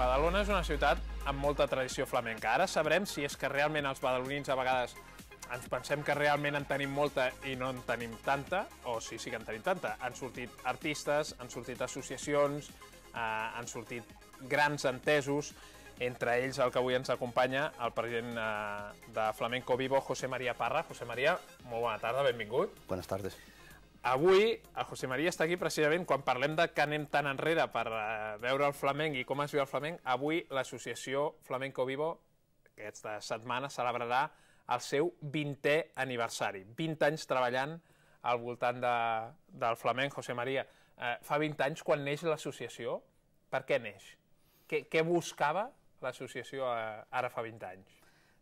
Badalona és una ciutat amb molta tradició flamenca. Ara sabrem si és que realment els badalonins a vegades ens pensem que realment en tenim molta i no en tenim tanta, o si sí que en tenim tanta. Han sortit artistes, han sortit associacions, eh, han sortit grans entesos, entre ells el que avui ens acompanya, el president eh, de Flamenco Vivo, José María Parra. José María, molt bona tarda, benvingut. Buenas tardes. Avui el José Maria està aquí precisament quan parlem de que anem tan enrere per eh, veure el flamenc i com es viu el flamenc. Avui l'associació Flamenco Vivo aquesta setmana celebrarà el seu 20è aniversari. 20 anys treballant al voltant de, del flamenc, José Maria. Uh, eh, fa 20 anys, quan neix l'associació, per què neix? Què, què buscava l'associació uh, ara fa 20 anys?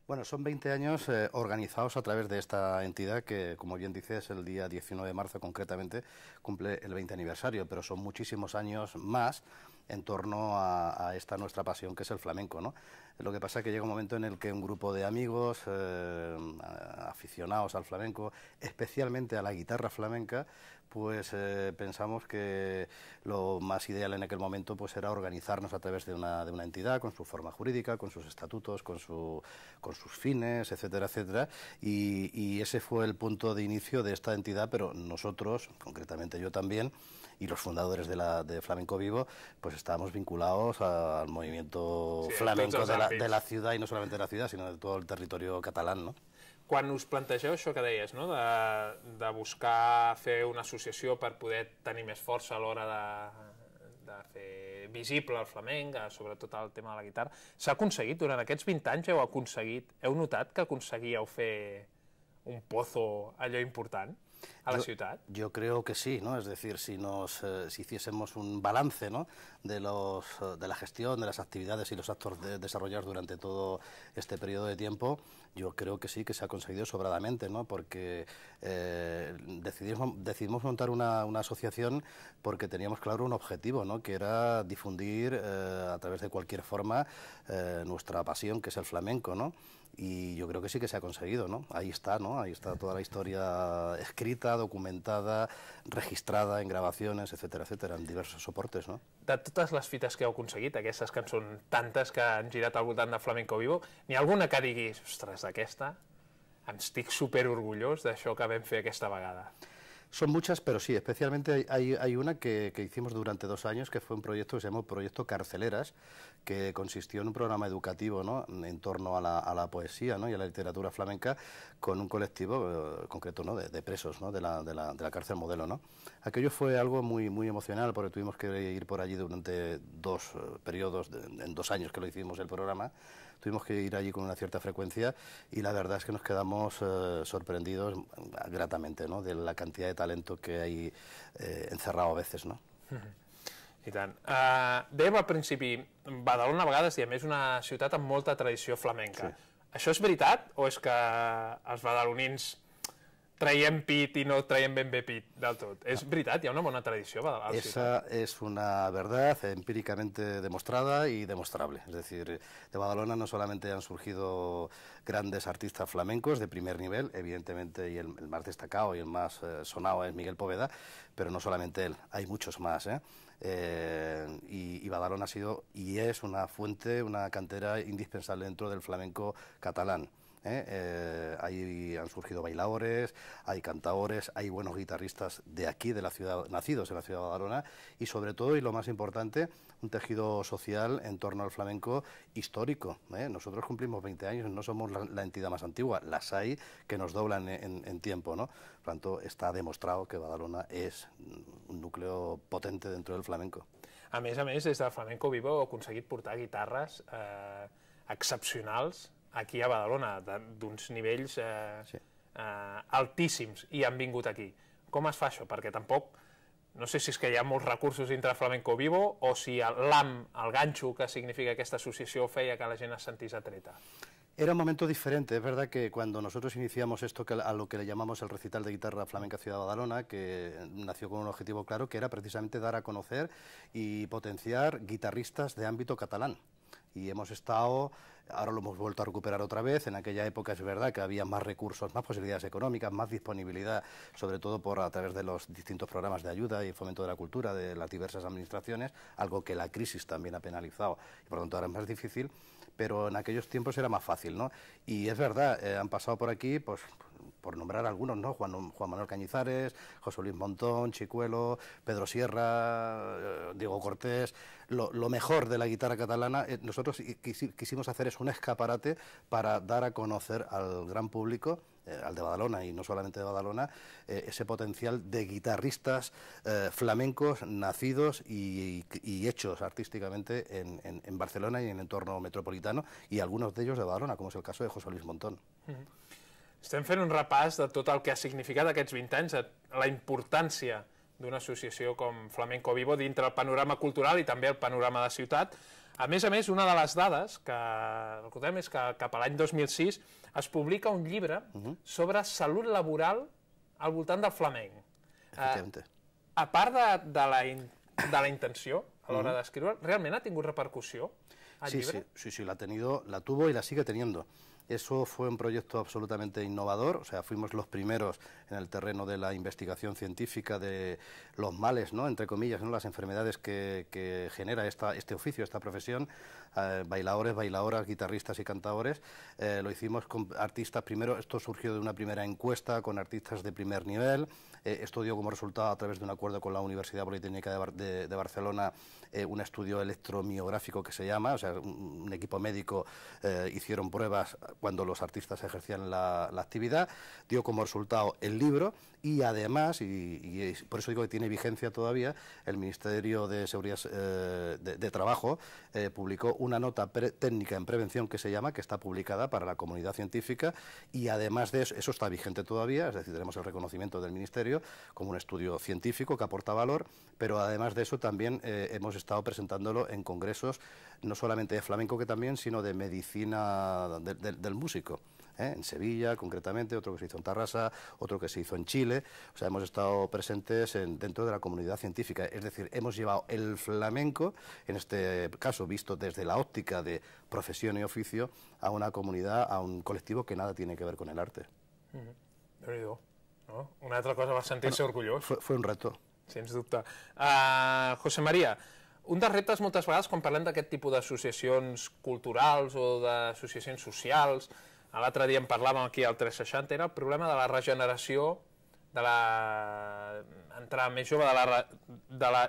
Bueno, son 20 años eh, organizados a través de esta entidad que, como bien dices, el día 19 de marzo concretamente cumple el 20 aniversario, pero son muchísimos años más en torno a, esta nuestra pasión que es el flamenco. ¿no? Lo que pasa es que llega un momento en el que un grupo de amigos eh, aficionados al flamenco, especialmente a la guitarra flamenca, pues eh, pensamos que lo más ideal en aquel momento pues era organizarnos a través de una, de una entidad con su forma jurídica, con sus estatutos, con, su, con sus fines, etcétera, etcétera. Y, ese fue el punto de inicio de esta entidad, pero nosotros, concretamente yo también, y los fundadores de, la, de Flamenco Vivo, pues estábamos vinculados al movimiento flamenco de la, de la, ciudad y no solamente de la ciudad, sino de todo el territorio catalán, ¿no? quan us plantegeu això que deies, no? de, de buscar fer una associació per poder tenir més força a l'hora de, de fer visible el flamenc, eh, sobretot el tema de la guitarra, s'ha aconseguit? Durant aquests 20 anys heu aconseguit, heu notat que aconseguíeu fer un pozo allò important? a la yo, ciudad? Yo creo que sí, ¿no? Es decir, si nos eh, si hiciésemos un balance ¿no? de, los, de la gestión, de las actividades y los actos desarrollados durante todo este periodo de tiempo, yo creo que sí, que se ha conseguido sobradamente, ¿no? Porque eh, decidimos, decidimos montar una, una, asociación porque teníamos claro un objetivo, ¿no? Que era difundir eh, a través de cualquier forma nuestra pasión, que es el flamenco, ¿no? Y yo creo que sí que se ha conseguido, ¿no? Ahí está, ¿no? Ahí está toda la historia escrita documentada, registrada en grabaciones, etcètera, etcètera, en diversos soportes, no? De totes les fites que heu aconseguit, aquestes que en són tantes que han girat al voltant de Flamenco Vivo, n'hi ha alguna que diguis, ostres, d'aquesta, em estic super orgullós d'això que vam fer aquesta vegada? Son muchas, pero sí, especialmente hay, una que, hicimos durante dos años, que fue un proyecto que se llamó Proyecto Carceleras, que consistió en un programa educativo ¿no? en torno a la, poesía ¿no? y a la literatura flamenca con un colectivo eh, concreto ¿no? de, presos ¿no? de, la, de, la, de, la, cárcel modelo. ¿no? Aquello fue algo muy, muy emocional porque tuvimos que ir por allí durante dos eh, periodos, en dos años que lo hicimos el programa, tuvimos que ir allí con una cierta frecuencia y la verdad es que nos quedamos eh, sorprendidos gratamente ¿no? de la cantidad de talento que hay eh, encerrado a veces, no? I tant. Uh, dèiem al principi, Badalona a vegades, i a més una ciutat amb molta tradició flamenca. Sí. Això és veritat o és que els badalonins traían pit y no traían ben pit es És una bona tradició Esa es una verdad empíricamente demostrada y demostrable. Es decir, de Badalona no solamente han surgido grandes artistas flamencos de primer nivel, evidentemente, y el, más destacado y el más eh, sonado es Miguel Poveda, pero no solamente él, hay muchos más, ¿eh? Eh, y, Badalona ha sido y es una fuente, una cantera indispensable dentro del flamenco catalán. ¿eh? ¿eh? ahí han surgido bailadores, hay cantadores, hay buenos guitarristas de aquí, de la ciudad, nacidos en la ciudad de Badalona, y sobre todo, y lo más importante, un tejido social en torno al flamenco histórico. ¿eh? Nosotros cumplimos 20 años, no somos la, entidad más antigua, las hay que nos doblan en, tiempo, ¿no? Por tanto, está demostrado que Badalona es un núcleo potente dentro del flamenco. A més a més, des Flamenco Vivo heu aconseguit portar guitarras eh, excepcionales aquí a Badalona, d'uns nivells eh, sí. eh, altíssims, i han vingut aquí. Com es fa això? Perquè tampoc, no sé si és que hi ha molts recursos dintre Flamenco Vivo o si l'AM, el ganxo que significa aquesta associació, feia que la gent es sentís atreta. Era un momento diferente, es verdad que cuando nosotros iniciamos esto que a lo que le llamamos el recital de guitarra flamenca Ciudad Badalona, que nació con un objetivo claro que era precisamente dar a conocer y potenciar guitarristas de ámbito catalán. y hemos estado, ahora lo hemos vuelto a recuperar otra vez, en aquella época es verdad que había más recursos, más posibilidades económicas, más disponibilidad, sobre todo por a través de los distintos programas de ayuda y fomento de la cultura de las diversas administraciones, algo que la crisis también ha penalizado, y por lo tanto ahora es más difícil, pero en aquellos tiempos era más fácil, ¿no? Y es verdad, eh, han pasado por aquí, pues por nombrar algunos, ¿no? Juan, Manuel Cañizares, José Luis Montón, Chicuelo, Pedro Sierra, eh, Diego Cortés, lo, mejor de la guitarra catalana, eh, nosotros quisimos hacer es un escaparate para dar a conocer al gran público eh, al de Badalona y no solamente de Badalona, ese potencial de guitarristas flamencos nacidos y, hechos artísticamente en, Barcelona y en el entorno metropolitano, y algunos de ellos de Badalona, como es el caso de José Luis Montón. Estem fent un repàs de tot el que ha significat aquests 20 anys, la importància d'una associació com Flamenco Vivo dintre el panorama cultural i també el panorama de ciutat. A més a més, una de les dades que recordem és que cap a l'any 2006 es publica un llibre uh -huh. sobre salut laboral al voltant del flamenc. Eh, a part de, de, la in, de la intenció a l'hora uh -huh. d'escriure, realment ha tingut repercussió el sí, llibre? Sí, sí, sí la, tenido, la tuvo y la sigue teniendo. Eso fue un proyecto absolutamente innovador, o sea, fuimos los primeros en el terreno de la investigación científica de los males, ¿no? entre comillas, ¿no? las enfermedades que, genera esta, este oficio, esta profesión, eh, bailadores, bailadoras, guitarristas y cantadores. Eh, lo hicimos con artistas primero, esto surgió de una primera encuesta con artistas de primer nivel, eh, esto dio como resultado a través de un acuerdo con la Universidad Politécnica de, Barcelona un estudio electromiográfico que se llama, o sea, un, un equipo médico hicieron pruebas cuando los artistas ejercían la, actividad, dio como resultado el libro y además, y, por eso digo que tiene vigencia todavía, el Ministerio de Seguridad eh, de, Trabajo eh, publicó una nota técnica en prevención que se llama, que está publicada para la comunidad científica y además de eso, eso está vigente todavía, es decir, tenemos el reconocimiento del Ministerio como un estudio científico que aporta valor, pero además de eso también eh, hemos estado presentándolo en congresos, no solamente de flamenco que también, sino de medicina, de del músico. ¿eh? En Sevilla, concretamente, otro que se hizo en Tarrasa, otro que se hizo en Chile. O sea, hemos estado presentes dentro de la comunidad científica. Es decir, hemos llevado el flamenco, en este caso visto desde la óptica de profesión y oficio, a una comunidad, a un colectivo que nada tiene que ver con el arte. Una otra cosa va a sentirse orgulloso? Fue, un reto. Sin duda. a ah, José María, un dels reptes moltes vegades quan parlem d'aquest tipus d'associacions culturals o d'associacions socials, l'altre dia en parlàvem aquí al 360, era el problema de la regeneració, de la entrada més jove, de la, de la,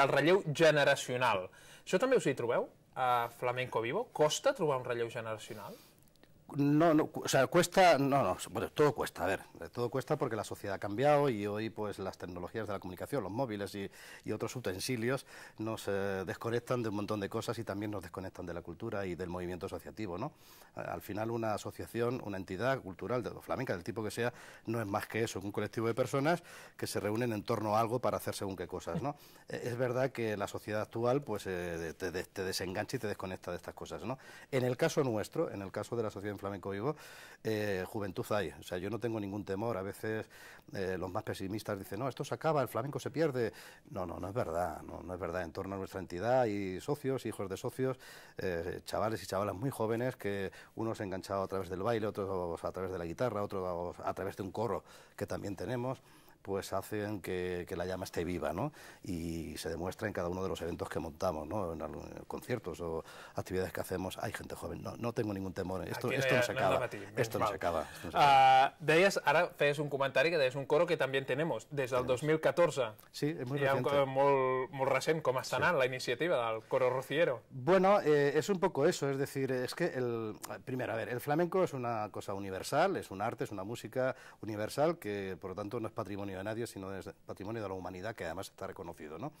del relleu generacional. Això també us hi trobeu, a Flamenco Vivo? Costa trobar un relleu generacional? no, no, o sea, cuesta, no, no, bueno, todo cuesta, a ver, todo cuesta porque la sociedad ha cambiado y hoy pues las tecnologías de la comunicación, los móviles y, otros utensilios nos eh, desconectan de un montón de cosas y también nos desconectan de la cultura y del movimiento asociativo, ¿no? Al final una asociación, una entidad cultural de flamenca, del tipo que sea, no es más que eso, un colectivo de personas que se reúnen en torno a algo para hacer según qué cosas, ¿no? Eh, es verdad que la sociedad actual pues eh, te, desengancha y te desconecta de estas cosas, ¿no? En el caso nuestro, en el caso de la sociedad Flamenco Vivo, eh, juventud hay. O sea, yo no tengo ningún temor. A veces eh, los más pesimistas dicen, no, esto se acaba, el flamenco se pierde. No, no, no es verdad, no, no es verdad. En torno a nuestra entidad hay socios, hijos de socios, eh, chavales y chavalas muy jóvenes que unos enganchados a través del baile, otros a través de la guitarra, otros a través de un coro que también tenemos pues hacen que, la llama esté viva, ¿no? Y se demuestra en cada uno de los eventos que montamos, ¿no? En, conciertos o actividades que hacemos, hay gente joven, no, tengo ningún temor, esto, esto, no, se acaba, esto no se ah, acaba, De un comentario que es un coro que también tenemos, desde el 2014. Sí, muy muy recent. Un, coro muy, la iniciativa del coro rociero? Bueno, eh, es un poco eso, es decir, es que, el, primero, a ver, el flamenco es una cosa universal, es un arte, es una música universal que, por lo tanto, no es patrimonio de nadie, sino es patrimonio de la humanidad, que además está reconocido. ¿no?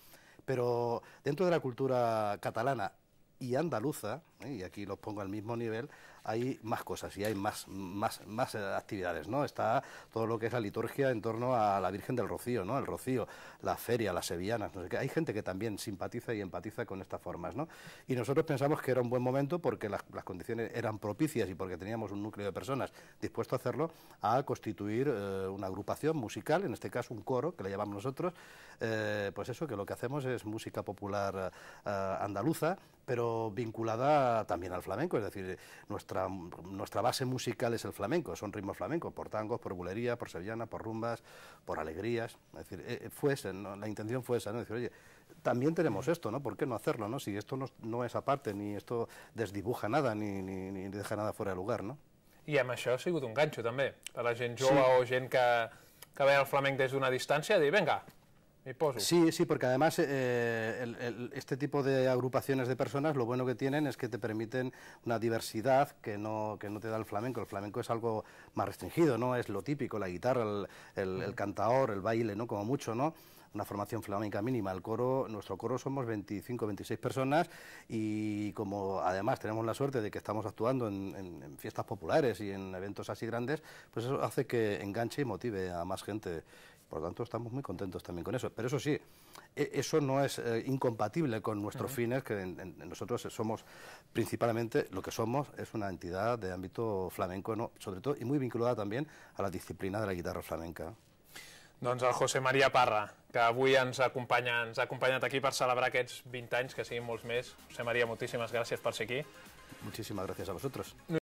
Pero dentro de la cultura catalana y andaluza, ¿eh? y aquí los pongo al mismo nivel, hay más cosas y hay más, eh, actividades, ¿no? Está todo lo que es la liturgia en torno a la Virgen del Rocío, ¿no? El Rocío, la feria, las sevillanas, no sé qué. Hay gente que también simpatiza y empatiza con estas formas, ¿no? Y nosotros pensamos que era un buen momento porque las, condiciones eran propicias y porque teníamos un núcleo de personas dispuesto a hacerlo, a constituir eh, una agrupación musical, en este caso un coro, que le llamamos nosotros, eh, pues eso, que lo que hacemos es música popular andaluza, pero vinculada también al flamenco, es decir, nuestra, nuestra base musical es el flamenco, son ritmos flamencos, por tangos, por bulería, por sevillana, por rumbas, por alegrías, es decir, eh, eh, la intención fue esa, ¿no? Es decir, oye, también tenemos esto, ¿no? ¿Por qué no hacerlo, no? Si esto no, es aparte, ni esto desdibuja nada, ni, deja nada fuera de lugar, no? Y además yo ha un gancho también, para la gente o que, ve al el desde una distancia, distància, venga venga... Sí, sí, porque además eh, este tipo de agrupaciones de personas lo bueno que tienen es que te permiten una diversidad que no, te da el flamenco. El flamenco es algo más restringido, ¿no? Es lo típico, la guitarra, el, el cantaor, el baile, ¿no? Como mucho, ¿no? una formación flamenca mínima. El coro, nuestro coro somos 25, 26 personas y como además tenemos la suerte de que estamos actuando en fiestas populares y en eventos así grandes, pues eso hace que enganche y motive a más gente por lo tanto, estamos muy contentos también con eso. Pero eso sí, e-, eso no es eh, incompatible con nuestros fines, que nosotros somos principalmente, lo que somos es una entidad de ámbito flamenco, sobre todo, y muy vinculada también a la disciplina de la guitarra flamenca. Don José María Parra, que hoy ens ha aquí para celebrar aquests 20 anys, que seguimos molts més. José María, muchísimas gracias por ser aquí. Muchísimas gracias a vosotros.